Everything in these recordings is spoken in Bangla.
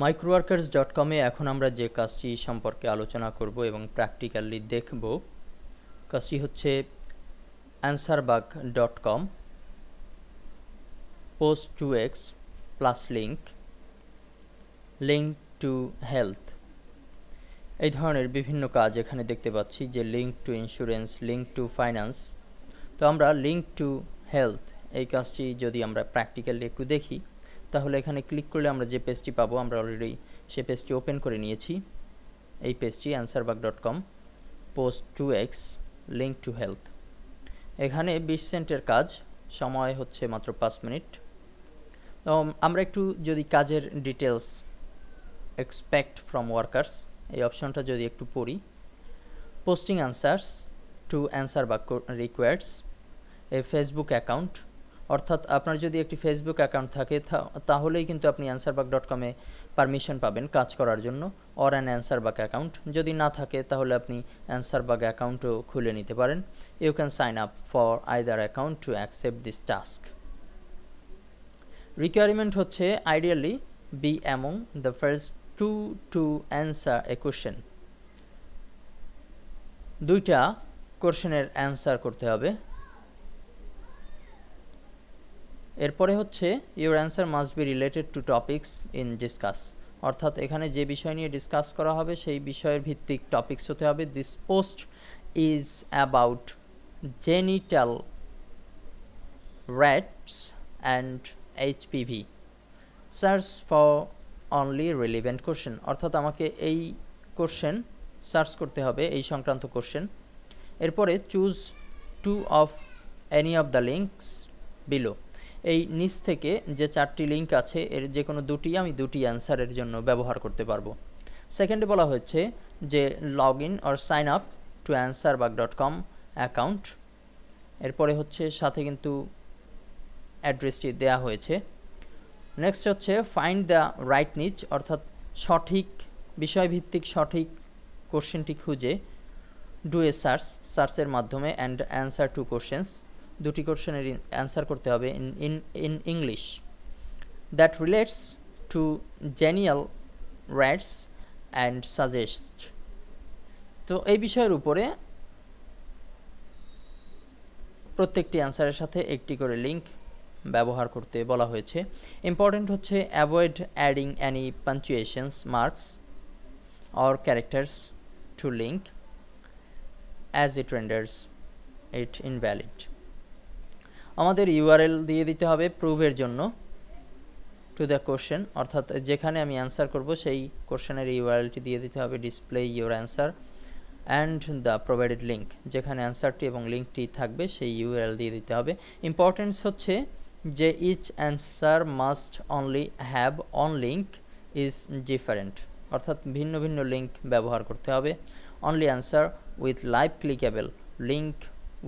মাইক্রোওয়ার্কার্স ডট কমে এখন আমরা যে কাজটি সম্পর্কে আলোচনা করব এবং প্র্যাকটিক্যালি দেখব কাজটি হচ্ছে Answerbag dot com post two x plus link link to health এই ধরনের বিভিন্ন কাজ এখানে দেখতে পাচ্ছি যে link to insurance link to finance তো আমরা লিঙ্ক টু হেলথ এই কাজটি যদি আমরা প্র্যাকটিক্যালি একটু দেখি তাহলে এখানে ক্লিক করলে আমরা যে পেজটি পাবো আমরা অলরেডি সে পেজটি ওপেন করে নিয়েছি এই পেজটি Answerbag dot com post two x link to health এখানে বিশ সেন্টের কাজ সময় হচ্ছে মাত্র পাঁচ মিনিট তো আমরা একটু যদি কাজের ডিটেলস এক্সপেক্ট ফ্রম ওয়ার্কার্স এই অপশনটা যদি একটু পড়ি পোস্টিং অ্যান্সার্স টু অ্যান্সার বা রিকোয়ার্ডস এ ফেসবুক অ্যাকাউন্ট অর্থাৎ আপনার যদি একটি ফেসবুক অ্যাকাউন্ট থাকে তাহলেই কিন্তু আপনি অ্যান্সারবাগ ডট কমে পারমিশন পাবেন কাজ করার জন্য অর অ্যান অ্যান্সারবাগ অ্যাকাউন্ট যদি না থাকে তাহলে আপনি অ্যান্সারবাগ অ্যাকাউন্টও খুলে নিতে পারেন you can sign up for either account to accept this task requirement হচ্ছে ideally be among the first two two answer a question দুইটা কোশ্চেনের অ্যান্সার করতে হবে এরপরে হচ্ছে your answer must be related to topics in discuss অর্থাৎ এখানে যে বিষয় নিয়ে ডিসকাস করা হবে সেই বিষয়ের ভিত্তিক টপিক্স হতে হবে this post is about genital warts and HPV search for only relevant question অর্থাৎ আমাকে এই কোশ্চেন সার্চ করতে হবে এই সংক্রান্ত কোশ্চেন এরপরে choose two of any of the links below এই নিচ থেকে যে চারটি লিঙ্ক আছে এর যে কোনো দুটি আমি দুটি অ্যান্সারের জন্য ব্যবহার করতে পারবো সেকেন্ডে বলা হয়েছে যে log in or sign up to Answerbag dot com account এরপরে হচ্ছে সাথে কিন্তু অ্যাড্রেসটি দেয়া হয়েছে নেক্সট হচ্ছে ফাইন্ড দ্য রাইট নিচ অর্থাৎ সঠিক বিষয়ভিত্তিক সঠিক কোশ্চেনটি খুঁজে ডু এ সার্চ সার্চের মাধ্যমে অ্যান্ড অ্যান্সার টু কোশ্চেন্স দুটি কোশ্চেনের অ্যান্সার করতে হবে in in English that relates to genital warts and suggest তো এই বিষয়ের উপরে প্রত্যেকটি অ্যান্সারের সাথে একটি করে লিঙ্ক ব্যবহার করতে বলা হয়েছে ইম্পর্টেন্ট হচ্ছে avoid adding any punctuations marks or characters to link as it renders it invalid আমাদের ইউআরএল দিয়ে দিতে হবে প্রুভের জন্য টু দ্য কোশ্চেন অর্থাৎ যেখানে আমি অ্যান্সার করব সেই কোশ্চেনের ইউআরএলটি দিয়ে দিতে হবে display your answer and the provided link যেখানে অ্যান্সারটি এবং লিঙ্কটি থাকবে সেই ইউআরএল দিয়ে দিতে হবে ইম্পর্টেন্স হচ্ছে যে each answer must only have one link is different অর্থাৎ ভিন্ন ভিন্ন লিঙ্ক ব্যবহার করতে হবে only answer with live clickable link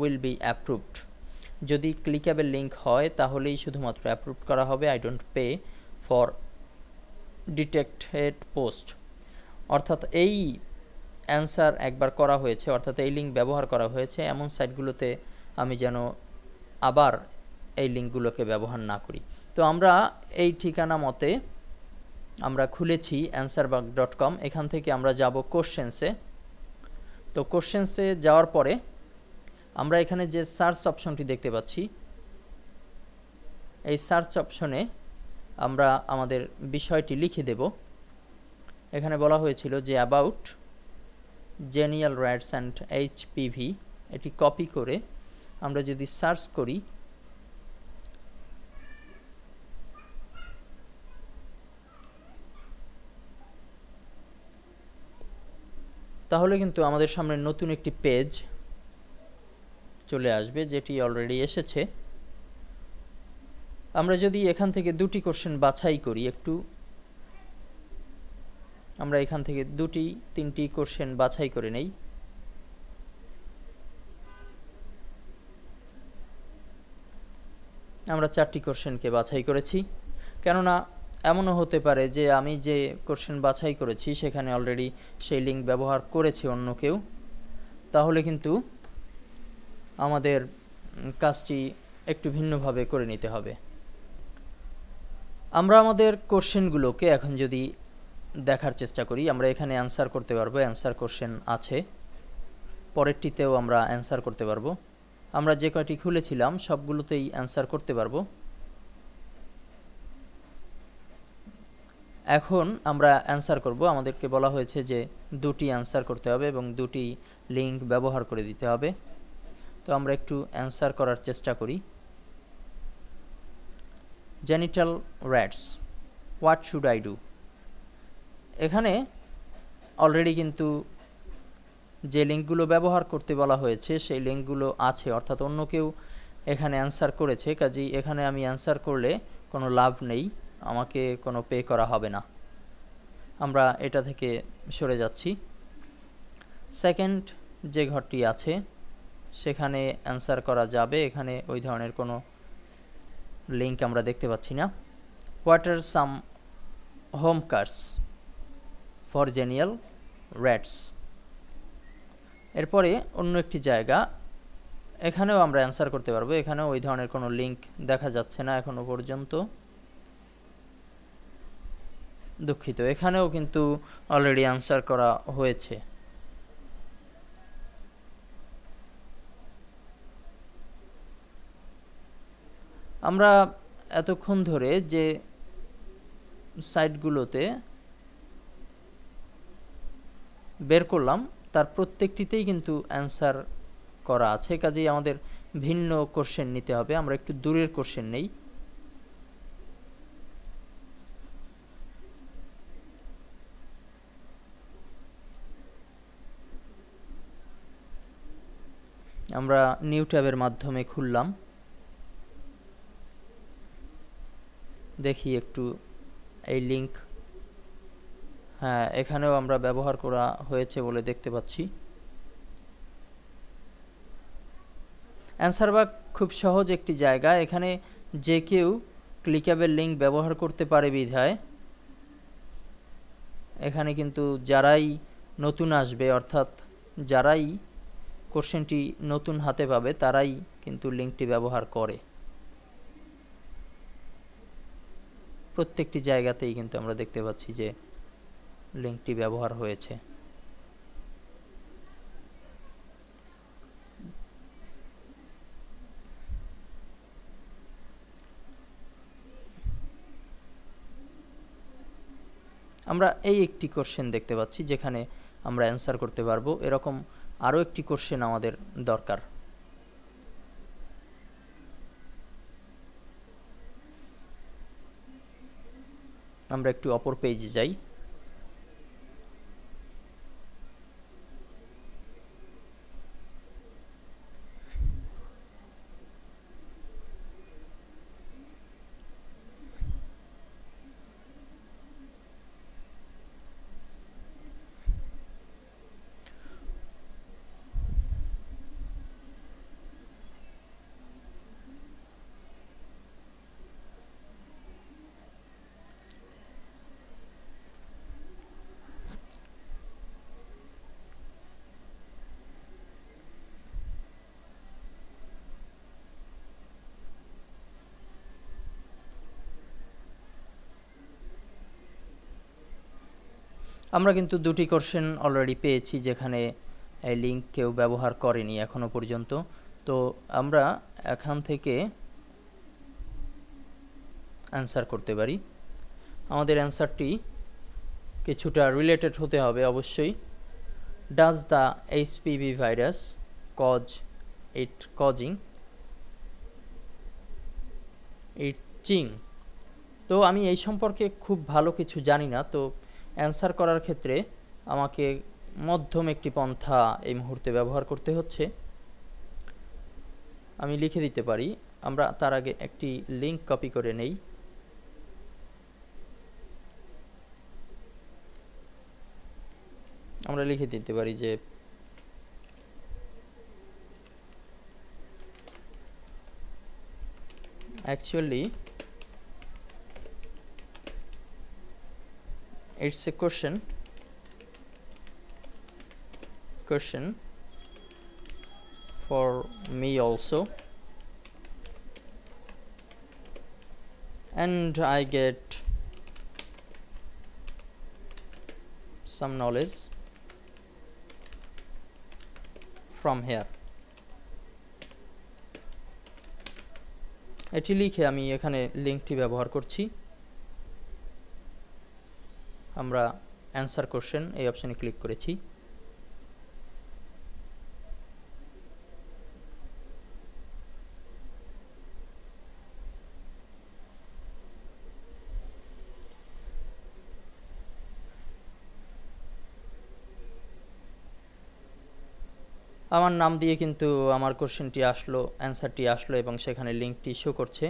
will be approved যদি ক্লিকেবল লিঙ্ক হয় তাহলেই শুধুমাত্র অ্যাপ্রুভ করা হবে I don't pay for detected post অর্থাৎ এই অ্যান্সার একবার করা হয়েছে অর্থাৎ এই লিঙ্ক ব্যবহার করা হয়েছে এমন সাইটগুলোতে আমি যেন আবার এই লিঙ্কগুলোকে ব্যবহার না করি তো আমরা এই ঠিকানা মতে আমরা খুলেছি অ্যান্সার ডট কম এখান থেকে আমরা যাব কোশ্চেন্সে তো কোশ্চেন্সে যাওয়ার পরে আমরা এখানে যে সার্চ অপশনটি দেখতে পাচ্ছি এই সার্চ অপশনে আমরা আমাদের বিষয়টি লিখে দেব এখানে বলা হয়েছিল যে about genital warts and HPV এটি কপি করে আমরা যদি সার্চ করি তাহলে কিন্তু আমাদের সামনে নতুন একটি পেজ চলে আসবে যেটি অলরেডি এসেছে আমরা যদি এখান থেকে দুটি কোশ্চেন বাছাই করি একটু আমরা এখান থেকে দুটি তিনটি কোশ্চেন বাছাই করে নেই আমরা চারটি কোশ্চেনকে বাছাই করেছি কেননা এমনও হতে পারে যে আমি যে কোশ্চেন বাছাই করেছি সেখানে অলরেডি সেই লিঙ্ক ব্যবহার করেছে অন্য কেউ তাহলে কিন্তু আমাদের কাজটি একটু ভিন্নভাবে করে নিতে হবে আমরা আমাদের কোশ্চেনগুলোকে এখন যদি দেখার চেষ্টা করি আমরা এখানে অ্যান্সার করতে পারবো অ্যান্সার কোশ্চেন আছে পরেরটিতেও আমরা অ্যান্সার করতে পারবো আমরা যে কয়টি খুলেছিলাম সবগুলোতেই অ্যান্সার করতে পারবো এখন আমরা অ্যান্সার করব আমাদেরকে বলা হয়েছে যে দুটি অ্যান্সার করতে হবে এবং দুটি লিঙ্ক ব্যবহার করে দিতে হবে তো আমরা একটু অ্যান্সার করার চেষ্টা করি genital warts what should I do এখানে অলরেডি কিন্তু যে লিঙ্কগুলো ব্যবহার করতে বলা হয়েছে সেই লিঙ্কগুলো আছে অর্থাৎ অন্য কেউ এখানে অ্যান্সার করেছে কাজেই এখানে আমি অ্যান্সার করলে কোনো লাভ নেই আমাকে কোনো পে করা হবে না আমরা এটা থেকে সরে যাচ্ছি সেকেন্ড যে ঘরটি আছে সেখানে অ্যান্সার করা যাবে এখানে ওই ধরনের কোনো লিঙ্ক আমরা দেখতে পাচ্ছি না what are some home cures for genital warts এরপরে অন্য একটি জায়গা এখানেও আমরা অ্যান্সার করতে পারবো এখানেও ওই ধরনের কোনো লিঙ্ক দেখা যাচ্ছে না এখনও পর্যন্ত দুঃখিত এখানেও কিন্তু অলরেডি অ্যান্সার করা হয়েছে আমরা এতক্ষণ ধরে যে সাইটগুলোতে বের করলাম তার প্রত্যেকটিতেই কিন্তু অ্যান্সার করা আছে কাজেই আমাদের ভিন্ন কোশ্চেন নিতে হবে আমরা একটু দূরের কোশ্চেন নেই আমরা নিউ ট্যাবের মাধ্যমে খুললাম দেখি একটু এই লিঙ্ক হ্যাঁ এখানেও আমরা ব্যবহার করা হয়েছে বলে দেখতে পাচ্ছি অ্যান্সারবাগ খুব সহজ একটি জায়গা এখানে যে কেউ ক্লিকাবেল লিঙ্ক ব্যবহার করতে পারে বিধায় এখানে কিন্তু যারাই নতুন আসবে অর্থাৎ যারাই কোশ্চেনটি নতুন হাতে পাবে তারাই কিন্তু লিঙ্কটি ব্যবহার করে প্রত্যেকটি জায়গাতেই কিন্তু আমরা দেখতে পাচ্ছি যে লিঙ্কটি ব্যবহার হয়েছে আমরা এই একটি কোশ্চেন দেখতে পাচ্ছি যেখানে আমরা অ্যান্সার করতে পারবো এরকম আরও একটি কোশ্চেন আমাদের দরকার আমরা একটু অপর পেজে যাই আমরা কিন্তু দুটি কোশ্চেন অলরেডি পেয়েছি যেখানে এই লিঙ্ক কেউ ব্যবহার করেনি এখনও পর্যন্ত তো আমরা এখান থেকে অ্যান্সার করতে পারি আমাদের অ্যান্সারটি কিছুটা রিলেটেড হতে হবে অবশ্যই does the HPV virus cause it causing ইট চিং তো আমি এই সম্পর্কে খুব ভালো কিছু জানি না তো অ্যান্সার করার ক্ষেত্রে আমাকে মধ্যম একটি পন্থা এই মুহূর্তে ব্যবহার করতে হচ্ছে আমি লিখে দিতে পারি আমরা তার আগে একটি লিঙ্ক কপি করে নেই আমরা লিখে দিতে পারি যে actually it's a cushion. Cushion for me also and I get some knowledge from here এটি লিখে আমি এখানে লিঙ্কটি ব্যবহার করছি আমরা অ্যান্সার কোশ্চেন এই অপশানে ক্লিক করেছি আমার নাম দিয়ে কিন্তু আমার কোশ্চেনটি আসলো অ্যান্সারটি আসলো এবং সেখানে লিঙ্কটি শো করছে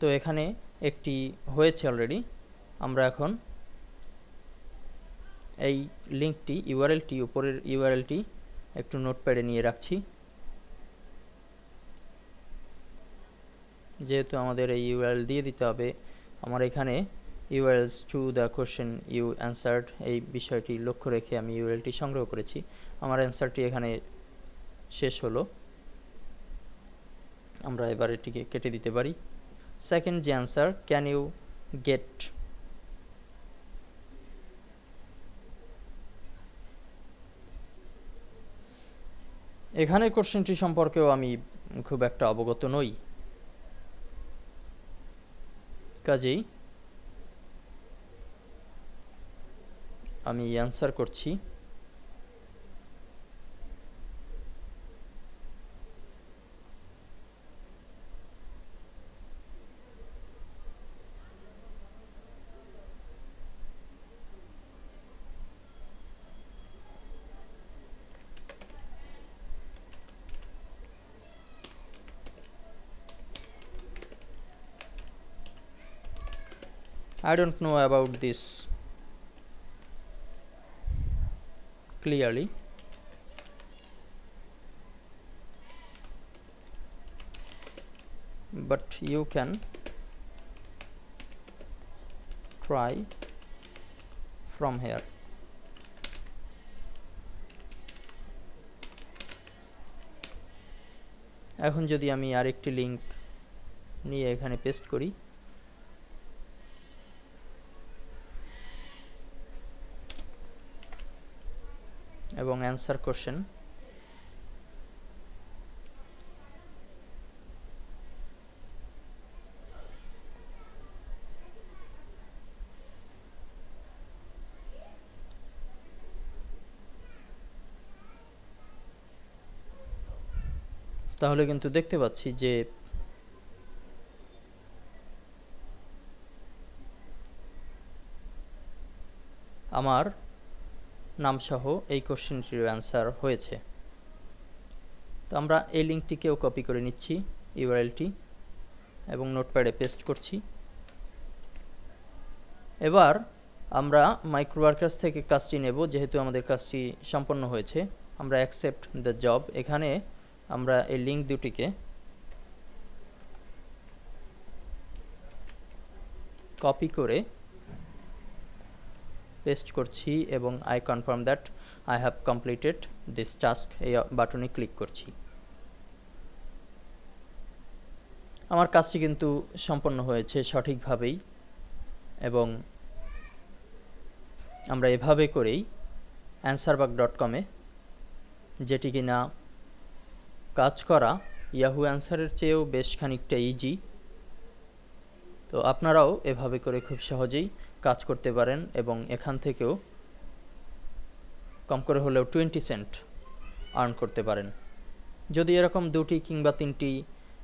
তো এখানে একটি হয়েছে অলরেডি আমরা এখন এই লিঙ্কটি ইউআরএলটি উপরের ইউআরএলটি একটু নোটপ্যাডে নিয়ে রাখছি যেহেতু আমাদের এই ইউআরএল দিয়ে দিতে হবে আমার এখানে URLs to the question you answered এই বিষয়টি লক্ষ্য রেখে আমি ইউআরএলটি সংগ্রহ করেছি আমার অ্যান্সারটি এখানে শেষ হলো আমরা এবার এটিকে কেটে দিতে পারি সেকেন্ড যে অ্যান্সার ক্যান ইউ গেট এখানের কোশ্চেনটি সম্পর্কেও আমি খুব একটা অবগত নই কাজেই আমি অ্যান্সার করছি I don't know about this clearly but you can try from here এখন যদি আমি আরেকটি লিংক নিয়ে এখানে পেস্ট করি এবং অ্যান্সার কোশ্চেন তাহলে কিন্তু দেখতে পাচ্ছি যে আমার নামসহ এই কোশ্চেনটির অ্যান্সার হয়েছে তো আমরা এই লিঙ্কটিকেও কপি করে নিচ্ছি ইউআরএলটি এবং নোটপ্যাডে পেস্ট করছি এবার আমরা মাইক্রোওয়ার্কার্স থেকে কাজটি নেব যেহেতু আমাদের কাজটি সম্পন্ন হয়েছে আমরা অ্যাকসেপ্ট দ্য জব এখানে আমরা এই লিঙ্ক দুটিকে কপি করে পেস্ট করছি এবং I confirm that I have completed this task এই বাটনে ক্লিক করছি আমার কাজটি কিন্তু সম্পন্ন হয়েছে সঠিকভাবেই এবং আমরা এভাবে করেই অ্যান্সারবাগ ডট কমে যেটি কিনা কাজ করা ইয়াহু অ্যান্সারের চেয়েও বেশ খানিকটা ইজি তো আপনারাও এভাবে করে খুব সহজেই কাজ করতে পারেন এবং এখান থেকেও কম করে হলেও টোয়েন্টি সেন্ট আর্ন করতে পারেন যদি এরকম দুটি কিংবা তিনটি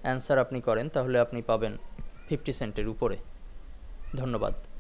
অ্যান্সার আপনি করেন তাহলে আপনি পাবেন ফিফটি সেন্টের উপরে ধন্যবাদ